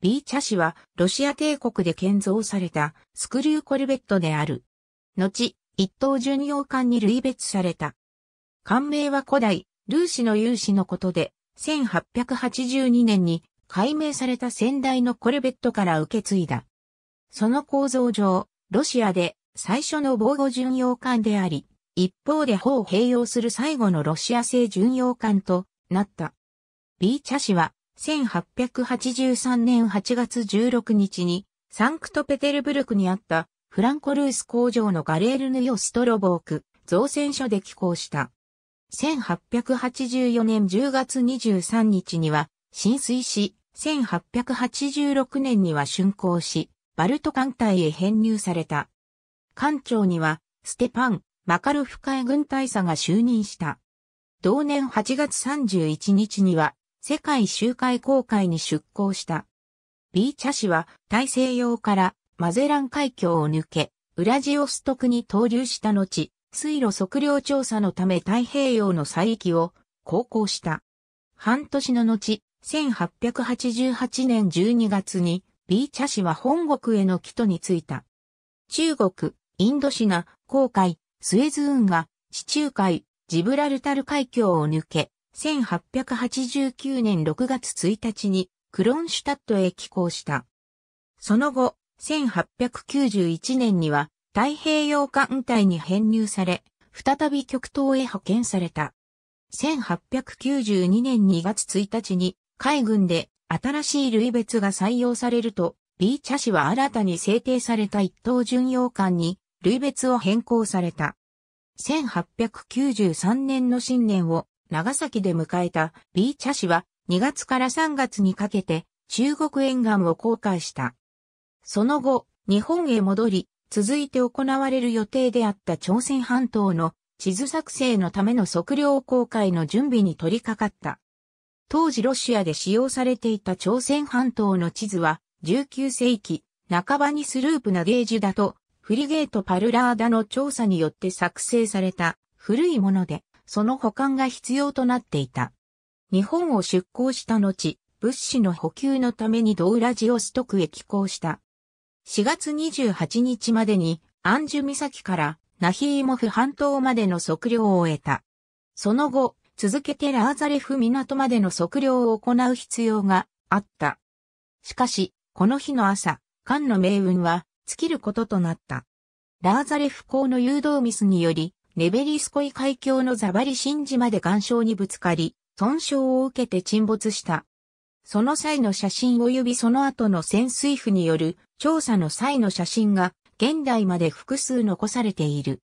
B 茶師は、ロシア帝国で建造された、スクリューコルベットである。後、一等巡洋艦に類別された。艦名は古代、ルーシの勇士のことで、1882年に改名された先代のコルベットから受け継いだ。その構造上、ロシアで最初の防護巡洋艦であり、一方で砲を併用する最後のロシア製巡洋艦となった。B 茶師は1883年8月16日に、サンクトペテルブルクにあったフランコルース工場のガレールヌヨストロボーク造船所で寄港した。1884年10月23日には浸水し、1886年には竣工し、バルト艦隊へ編入された。艦長には、ステパン・マカルフ海軍大佐が就任した。同年8月31日には、世界周回航海に出航した。ビーチャ氏は大西洋からマゼラン海峡を抜け、ウラジオストクに投入した後、水路測量調査のため太平洋の再域を航行した。半年の後、1888年12月に、ビーチャ氏は本国への帰途に着いた。中国、インドシナ、航海、スエズ運河、地中海、ジブラルタル海峡を抜け、1889年6月1日にクロンシュタットへ寄港した。その後、1891年には太平洋艦隊に編入され、再び極東へ派遣された。1892年2月1日に海軍で新しい類別が採用されると、B 茶氏は新たに制定された一等巡洋艦に類別を変更された。1893年の新年を長崎で迎えた B 茶師は2月から3月にかけて中国沿岸を航海した。その後、日本へ戻り、続いて行われる予定であった朝鮮半島の地図作成のための測量公開の準備に取り掛かった。当時ロシアで使用されていた朝鮮半島の地図は19世紀半ばにスループなゲージだとフリゲート・パルラーダの調査によって作成された古いものでその保管が必要となっていた。日本を出港した後、物資の補給のためにドウラジオストクへ寄港した。4月28日までにアンジュ岬からナヒーモフ半島までの測量を終えた。その後、続けてラーザレフ港までの測量を行う必要があった。しかし、この日の朝、艦の命運は尽きることとなった。ラーザレフ港の誘導ミスにより、ネベリスコイ海峡のザバリ新ンまで岩礁にぶつかり、損傷を受けて沈没した。その際の写真及びその後の潜水譜による調査の際の写真が現代まで複数残されている。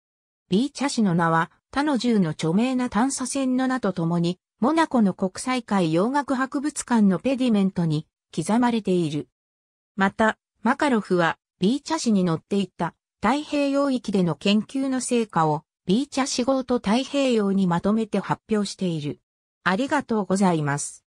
B 茶氏の名は他の銃の著名な探査船の名とともに、モナコの国際海洋学博物館のペディメントに刻まれている。また、マカロフは B 茶氏に乗っていった太平洋域での研究の成果をーチャ仕と太平洋にまとめて発表している。ありがとうございます。